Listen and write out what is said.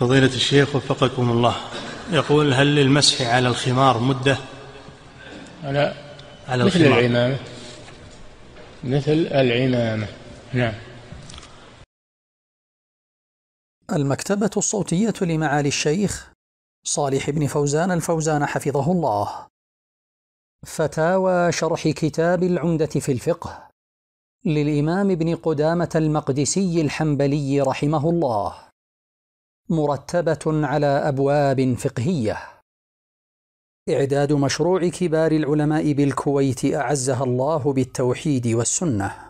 فضيلة الشيخ وفقكم الله يقول هل للمسح على الخمار مدة على على مثل الخمار. العمامة مثل العمامة نعم المكتبة الصوتية لمعالي الشيخ صالح بن فوزان الفوزان حفظه الله فتاوى شرح كتاب العمدة في الفقه للإمام ابن قدامة المقدسي الحنبلي رحمه الله مرتبة على أبواب فقهية إعداد مشروع كبار العلماء بالكويت أعزها الله بالتوحيد والسنة